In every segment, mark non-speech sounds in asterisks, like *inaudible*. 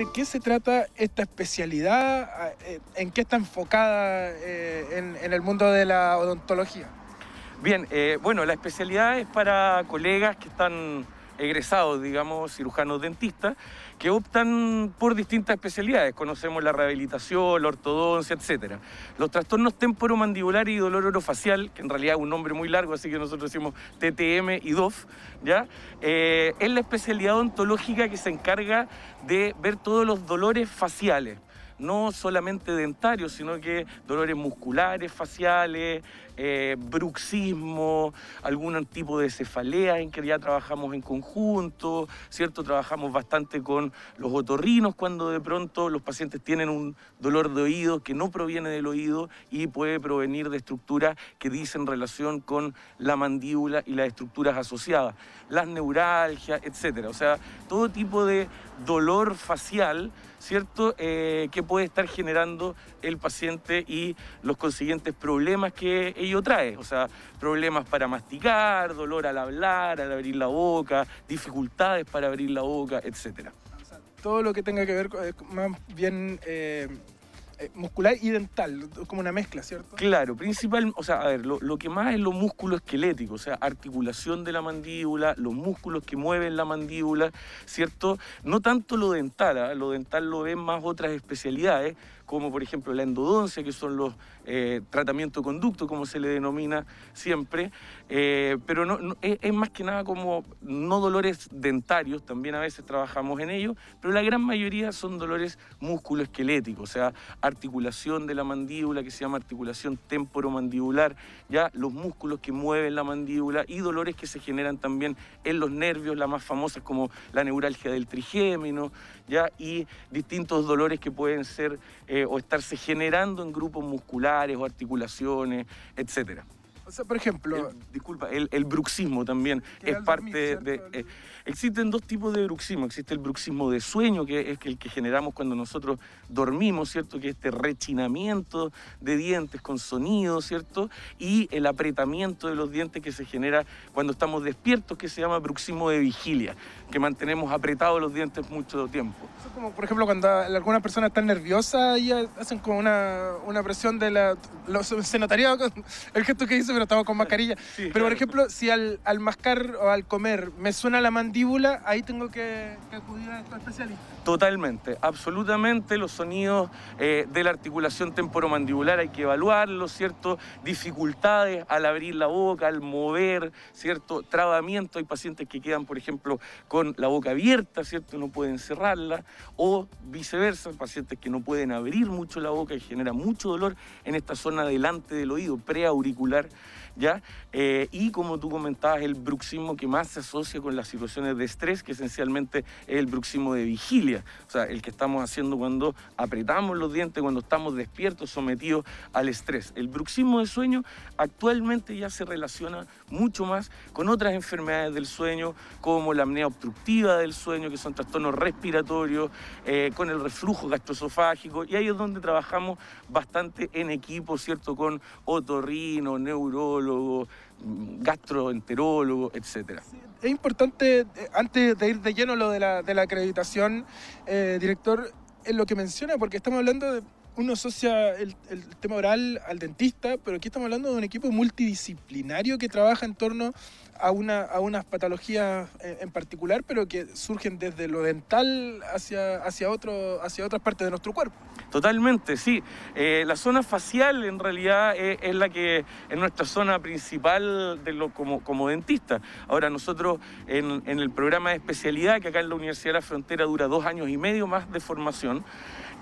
¿De qué se trata esta especialidad? Ah, eh, ¿En qué está enfocada eh, en, el mundo de la odontología? Bien, eh, bueno, la especialidad es para colegas que están egresados, digamos, cirujanos dentistas, que optan por distintas especialidades. Conocemos la rehabilitación, la ortodoncia, etc. Los trastornos temporomandibulares y dolor orofacial, que en realidad es un nombre muy largo, así que nosotros decimos TTM y DOF, ¿ya? Eh, es la especialidad odontológica que se encarga de ver todos los dolores faciales no solamente dentarios, sino que dolores musculares, faciales, eh, bruxismo, algún tipo de cefalea en que ya trabajamos en conjunto, ¿cierto? Trabajamos bastante con los otorrinos cuando de pronto los pacientes tienen un dolor de oído que no proviene del oído y puede provenir de estructuras que dicen relación con la mandíbula y las estructuras asociadas, las neuralgias, etc. O sea, todo tipo de dolor facial ¿cierto?, eh, que puede estar generando el paciente y los consiguientes problemas que ello trae. O sea, problemas para masticar, dolor al hablar, al abrir la boca, dificultades para abrir la boca, etcétera todo lo que tenga que ver eh, más bien eh, eh, muscular y dental, como una mezcla, ¿cierto? Claro, principal, o sea, a ver, lo, que más es lo músculo esquelético, o sea, articulación de la mandíbula, los músculos que mueven la mandíbula, ¿cierto? No tanto lo dental, ¿ah? lo dental lo ven más otras especialidades, como por ejemplo la endodoncia, que son los eh, tratamientos conducto, como se le denomina siempre, eh, pero no, es, más que nada como no dolores dentarios, también a veces trabajamos en ello, pero la gran mayoría son dolores musculoesqueléticos, o sea, articulación de la mandíbula, que se llama articulación temporomandibular, ya los músculos que mueven la mandíbula y dolores que se generan también en los nervios, las más famosas como la neuralgia del trigémino, ya, y distintos dolores que pueden ser... Eh, o estarse generando en grupos musculares o articulaciones, etcétera por ejemplo... disculpa, el, bruxismo también es parte de... Eh, existen dos tipos de bruxismo. Existe el bruxismo de sueño, que es el que generamos cuando nosotros dormimos, ¿cierto? Que es este rechinamiento de dientes con sonido, ¿cierto? Y el apretamiento de los dientes que se genera cuando estamos despiertos, que se llama bruxismo de vigilia, que mantenemos apretados los dientes mucho tiempo. como, por ejemplo, cuando alguna persona están nerviosa y hacen como una, presión de la... se notaría el gesto que hizo estamos con mascarilla. Pero, por ejemplo, si al, mascar o al comer me suena la mandíbula, ahí tengo que, acudir a estos especialistas. Totalmente, absolutamente. Los sonidos eh, de la articulación temporomandibular hay que evaluarlos, ¿cierto? Dificultades al abrir la boca, al mover, ¿cierto? Trabamiento. Hay pacientes que quedan, por ejemplo, con la boca abierta, ¿cierto? No pueden cerrarla. O viceversa, pacientes que no pueden abrir mucho la boca y genera mucho dolor en esta zona delante del oído, preauricular ¿ya? Eh, y como tú comentabas, el bruxismo que más se asocia con las situaciones de estrés, que esencialmente es el bruxismo de vigilia, o sea, el que estamos haciendo cuando apretamos los dientes, cuando estamos despiertos, sometidos al estrés. El bruxismo de sueño actualmente ya se relaciona mucho más con otras enfermedades del sueño, como la apnea obstructiva del sueño, que son trastornos respiratorios, eh, con el reflujo gastroesofágico, y ahí es donde trabajamos bastante en equipo, ¿cierto? Con otorrino, neuro Mm, gastroenterólogo, etcétera. Es importante, eh, antes de ir de lleno lo de la, de la acreditación, eh, director, en lo que menciona, porque estamos hablando de uno asocia el, tema oral al dentista, pero aquí estamos hablando de un equipo multidisciplinario que trabaja en torno a, una, a unas patologías en, particular, pero que surgen desde lo dental hacia, hacia, otro, hacia otras partes de nuestro cuerpo. Totalmente, sí. Eh, la zona facial en realidad eh, es, la que es nuestra zona principal de lo, como, como dentista. Ahora nosotros en, en el programa de especialidad que acá en la Universidad de la Frontera dura dos años y medio más de formación,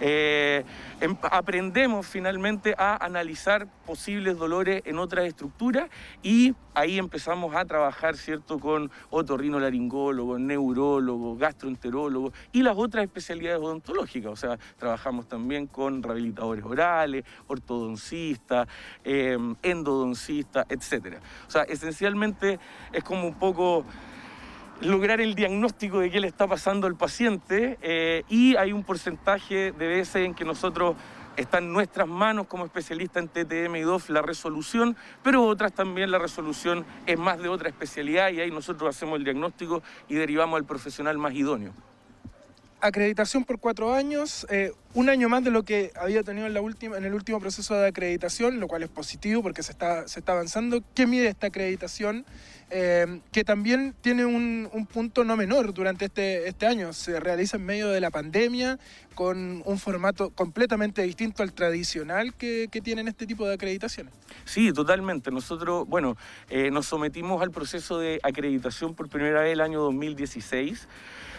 eh, em, aprendemos finalmente a analizar posibles dolores en otras estructuras y ahí empezamos a trabajar, ¿cierto?, con otorrinolaringólogos, neurólogos, gastroenterólogos y las otras especialidades odontológicas. O sea, trabajamos también con rehabilitadores orales, ortodoncistas, eh, endodoncistas, etc. O sea, esencialmente es como un poco lograr el diagnóstico de qué le está pasando al paciente eh, y hay un porcentaje de veces en que nosotros está en nuestras manos como especialista en TTM y DOF la resolución, pero otras también la resolución es más de otra especialidad y ahí nosotros hacemos el diagnóstico y derivamos al profesional más idóneo acreditación por cuatro años, eh, un año más de lo que había tenido en, la última, en el último proceso de acreditación, lo cual es positivo porque se está, se está avanzando. ¿Qué mide esta acreditación? Eh, que también tiene un, punto no menor durante este, este año. Se realiza en medio de la pandemia con un formato completamente distinto al tradicional que, tienen este tipo de acreditaciones. Sí, totalmente. Nosotros, bueno, eh, nos sometimos al proceso de acreditación por primera vez el año 2016.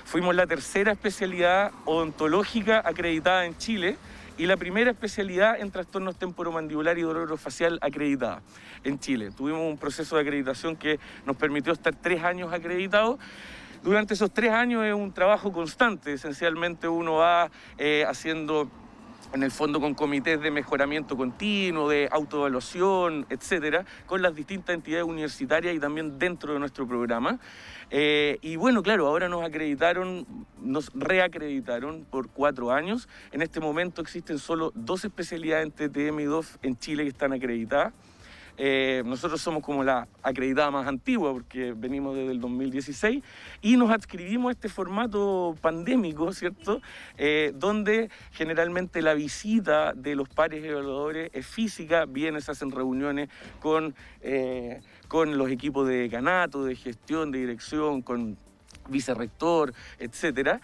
Fuimos la tercera especialidad odontológica acreditada en Chile y la primera especialidad en trastornos temporomandibular y dolor facial acreditada en Chile. Tuvimos un proceso de acreditación que nos permitió estar tres años acreditados. Durante esos tres años es un trabajo constante, esencialmente uno va eh, haciendo en el fondo con comités de mejoramiento continuo, de autoevaluación, etcétera, con las distintas entidades universitarias y también dentro de nuestro programa. Eh, y bueno, claro, ahora nos acreditaron, nos reacreditaron por cuatro años. En este momento existen solo dos especialidades en TTM y en Chile que están acreditadas. Eh, nosotros somos como la acreditada más antigua porque venimos desde el 2016 y nos adscribimos a este formato pandémico, ¿cierto? Eh, donde generalmente la visita de los pares evaluadores es física, vienen, se hacen reuniones con, eh, con los equipos de decanato, de gestión, de dirección, con vicerrector, etcétera,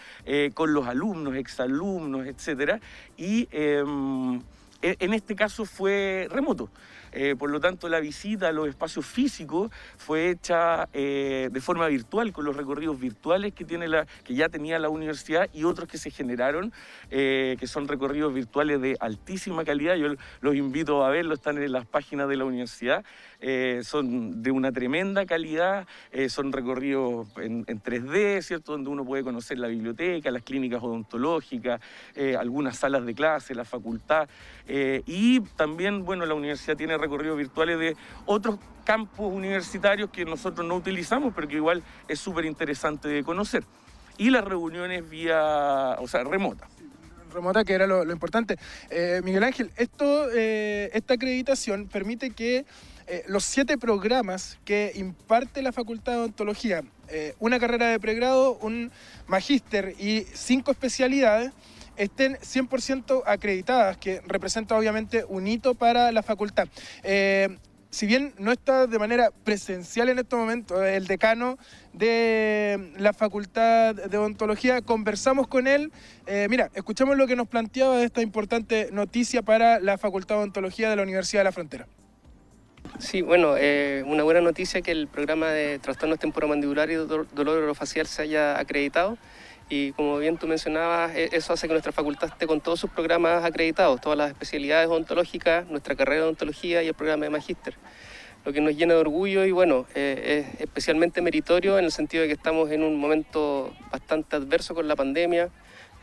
con los alumnos, exalumnos, etcétera, y em, e, en este caso fue remoto. Eh, por lo tanto, la visita a los espacios físicos fue hecha eh, de forma virtual, con los recorridos virtuales que, tiene que ya tenía la universidad y otros que se generaron, eh, que son recorridos virtuales de altísima calidad. Yo los invito a verlos, están en las páginas de la universidad. son de una tremenda calidad, son recorridos en, en, 3D, ¿cierto? Donde uno puede conocer la biblioteca, las clínicas odontológicas, algunas salas de clase, la facultad. y también, bueno, la universidad tiene recorridos virtuales de otros campos universitarios que nosotros no utilizamos, pero que igual es súper interesante de conocer. Y las reuniones vía, o sea, remota remota, que era lo, importante. Eh, Miguel Ángel, esto, eh, esta acreditación permite que eh, los siete programas que imparte la Facultad de Odontología, una carrera de pregrado, un magíster y cinco especialidades, estén 100% acreditadas, que representa obviamente un hito para la facultad. Eh, si bien no está de manera presencial en este momento eh, el decano de la Facultad de Odontología, conversamos con él. Eh, mira, escuchamos lo que nos planteaba esta importante noticia para la Facultad de Odontología de la Universidad de la Frontera. Sí, bueno, una buena noticia que el programa de trastornos temporomandibulares y dolor orofacial se haya acreditado. Y como bien tú mencionabas, e-, eso hace que nuestra facultad esté con todos sus programas acreditados, todas las especialidades odontológicas, nuestra carrera de odontología y el programa de magíster. Lo que nos llena de orgullo y bueno, eh, es especialmente meritorio en el sentido de que estamos en un momento bastante adverso con la pandemia.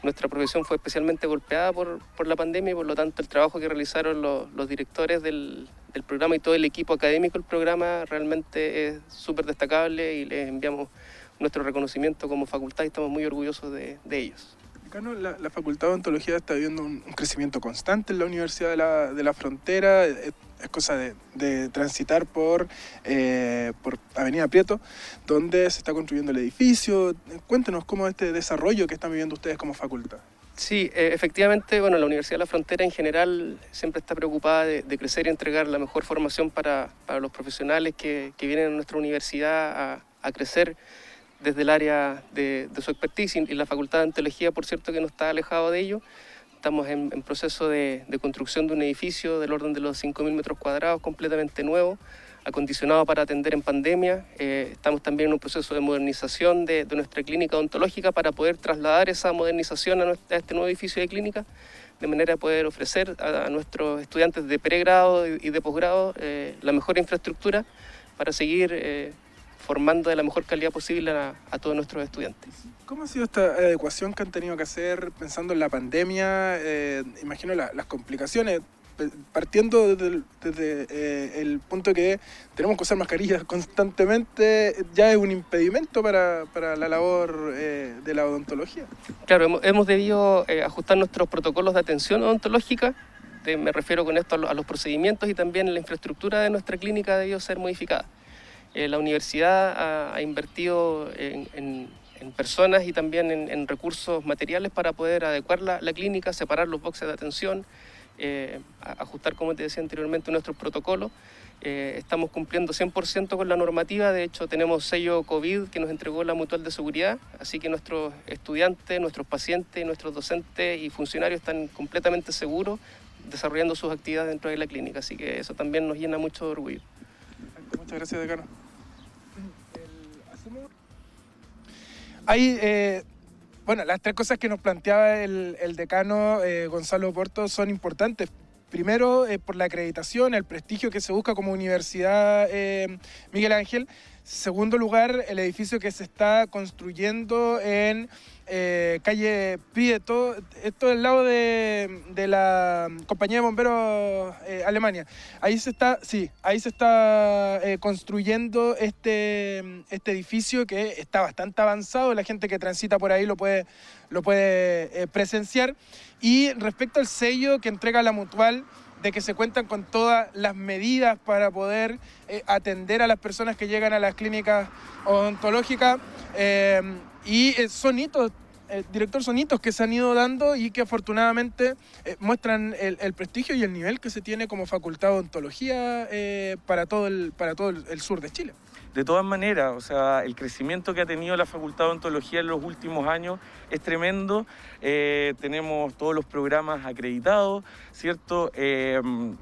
Nuestra profesión fue especialmente golpeada por, la pandemia y por lo tanto el trabajo que realizaron los, directores del, del programa y todo el equipo académico del programa realmente es súper destacable y les enviamos nuestro reconocimiento como facultad y estamos muy orgullosos de, ellos. La, la, Facultad de Ontología está viendo un, crecimiento constante en la Universidad de la, Frontera, eh, eh, es, cosa de, transitar por, eh, por Avenida Prieto, donde se está construyendo el edificio. Cuéntenos cómo es este desarrollo que están viviendo ustedes como facultad. Sí, efectivamente, bueno, la Universidad de la Frontera en general siempre está preocupada de, crecer y entregar la mejor formación para, para los profesionales que, que, vienen a nuestra universidad a, a crecer desde el área de, su expertise y la Facultad de Antología, por cierto, que no está alejado de ello. Estamos en, proceso de, construcción de un edificio del orden de los 5.000 metros cuadrados, completamente nuevo, acondicionado para atender en pandemia. Eh, estamos también en un proceso de modernización de, nuestra clínica odontológica para poder trasladar esa modernización a, este nuevo edificio de clínica, de manera a poder ofrecer a, nuestros estudiantes de pregrado y, de posgrado eh, la mejor infraestructura para seguir... Eh, formando de la mejor calidad posible a, todos nuestros estudiantes. ¿Cómo ha sido esta adecuación que han tenido que hacer pensando en la pandemia? Eh, imagino las complicaciones, partiendo desde, eh, el, punto que tenemos que usar mascarillas *laughs* constantemente, ya es un impedimento para, para la labor eh, de la odontología. Claro, hemos, debido ajustar nuestros protocolos de atención odontológica, me refiero con esto a, a, los procedimientos y también la infraestructura de nuestra clínica ha debido ser modificada. Eh, la universidad ha, invertido en, personas y también en, recursos materiales para poder adecuar la, clínica, separar los boxes de atención, eh, ajustar, como te decía anteriormente, nuestros protocolos. Eh, estamos cumpliendo 100% con la normativa, de hecho tenemos sello COVID que nos entregó la Mutual de Seguridad, así que nuestros estudiantes, nuestros pacientes, nuestros docentes y funcionarios están completamente seguros desarrollando sus actividades dentro de la clínica, así que eso también nos llena mucho de orgullo. Muchas gracias, decano. Hay, eh, bueno, las tres cosas que nos planteaba el, decano eh, Gonzalo Porto son importantes. Primero, eh, por la acreditación, el prestigio que se busca como universidad, Miguel Ángel. Segundo lugar, el edificio que se está construyendo en eh, calle Pieto... esto del lado de, la compañía de bomberos eh, Alemania. Ahí se está, sí, ahí se está eh, construyendo este, este edificio que está bastante avanzado, la gente que transita por ahí lo puede, lo puede presenciar. Y respecto al sello que entrega la mutual, de que se cuentan con todas las medidas para poder eh, atender a las personas que llegan a las clínicas odontológicas. Eh, y eh, son hitos director, son hitos que se han ido dando y que afortunadamente muestran el, prestigio y el nivel que se tiene como facultad de odontología para todo, el, para todo el sur de Chile. De todas maneras, o sea, el crecimiento que ha tenido la Facultad de Ontología en los últimos años es tremendo. Eh, tenemos todos los programas acreditados, ¿cierto? Em,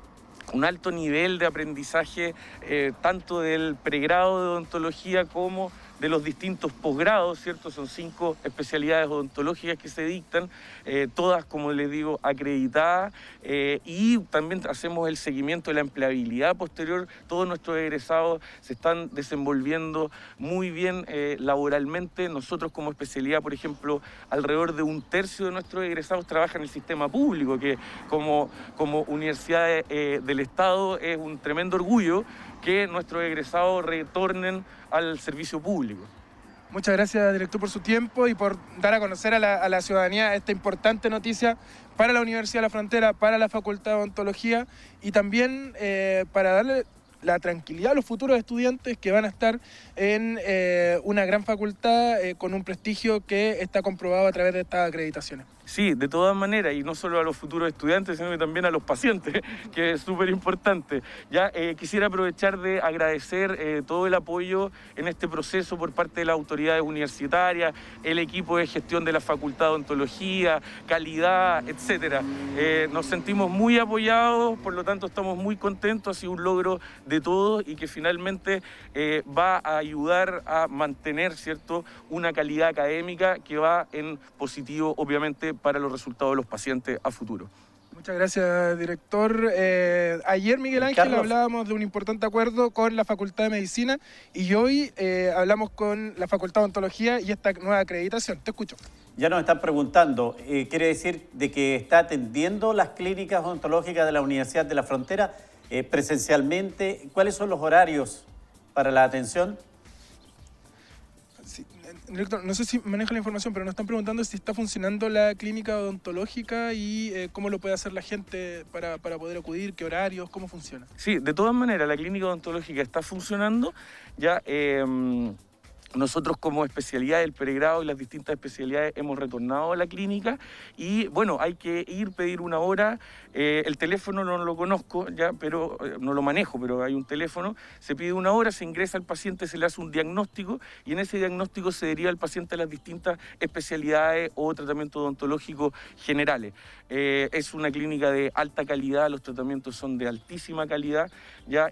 un alto nivel de aprendizaje, eh, tanto del pregrado de odontología como de los distintos posgrados, ¿cierto? Son cinco especialidades odontológicas que se dictan, eh, todas, como les digo, acreditadas, eh, y también hacemos el seguimiento de la empleabilidad posterior. Todos nuestros egresados se están desenvolviendo muy bien eh, laboralmente. Nosotros como especialidad, por ejemplo, alrededor de un tercio de nuestros egresados trabajan en el sistema público, que como, como universidad del Estado es un tremendo orgullo que nuestros egresados retornen al servicio público. Muchas gracias, director, por su tiempo y por dar a conocer a la, ciudadanía esta importante noticia para la Universidad de la Frontera, para la Facultad de Ontología y también eh, para darle la tranquilidad a los futuros estudiantes que van a estar en eh, una gran facultad eh, con un prestigio que está comprobado a través de estas acreditaciones. Sí, de todas maneras, y no solo a los futuros estudiantes, sino también a los pacientes, *laughs* que es súper importante. Ya eh, quisiera aprovechar de agradecer eh, todo el apoyo en este proceso por parte de las autoridades universitarias, el equipo de gestión de la Facultad de Ontología, calidad, etc. Eh, nos sentimos muy apoyados, por lo tanto estamos muy contentos, ha sido un logro de todos y que finalmente va a ayudar a mantener ¿cierto? una calidad académica que va en positivo, obviamente, para los resultados de los pacientes a futuro. Muchas gracias, director. Eh, ayer, Miguel eh, Ángel, hablábamos de un importante acuerdo con la Facultad de Medicina y hoy eh, hablamos con la Facultad de Ontología y esta nueva acreditación. Te escucho. Ya nos están preguntando, ¿quiere decir de que está atendiendo las clínicas ontológicas de la Universidad de la Frontera presencialmente? ¿Cuáles son los horarios para la atención? Director, no sé si maneja la información, pero nos están preguntando si está funcionando la clínica odontológica y eh, cómo lo puede hacer la gente para, poder acudir, qué horarios, cómo funciona. Sí, de todas maneras, la clínica odontológica está funcionando. Ya. Em, nosotros como especialidad del peregrado y las distintas especialidades hemos retornado a la clínica y bueno, hay que ir, pedir una hora, eh, el teléfono no lo conozco ya, pero eh, no lo manejo, pero hay un teléfono, se pide una hora, se ingresa al paciente, se le hace un diagnóstico y en ese diagnóstico se deriva al paciente a las distintas especialidades o tratamientos odontológicos generales. Eh, es una clínica de alta calidad, los tratamientos son de altísima calidad, ya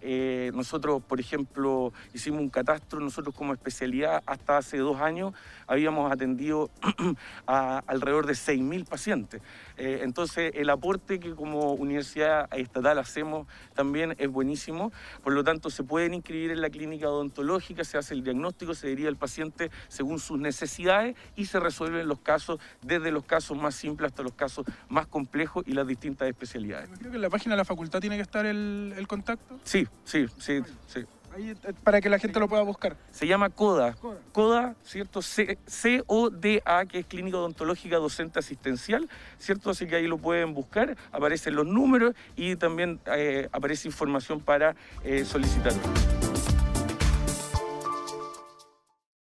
nosotros por ejemplo hicimos un catastro, nosotros como especialidad hasta hace dos años habíamos atendido *clears throat* a alrededor de 6.000 pacientes. Eh, entonces, el aporte que como universidad estatal hacemos también es buenísimo. Por lo tanto, se pueden inscribir en la clínica odontológica, se hace el diagnóstico, se dirige al paciente según sus necesidades y se resuelven los casos, desde los casos más simples hasta los casos más complejos y las distintas especialidades. Creo que en la página de la facultad tiene que estar el, el contacto. Sí, sí, sí, sí. Eh, para que la gente lo pueda buscar. Se llama CODA. CODA, ¿cierto? C-O-D-A, que es Clínica Odontológica Docente Asistencial, ¿cierto? Así que ahí lo pueden buscar, aparecen los números y también eh, aparece información para eh, solicitarlo.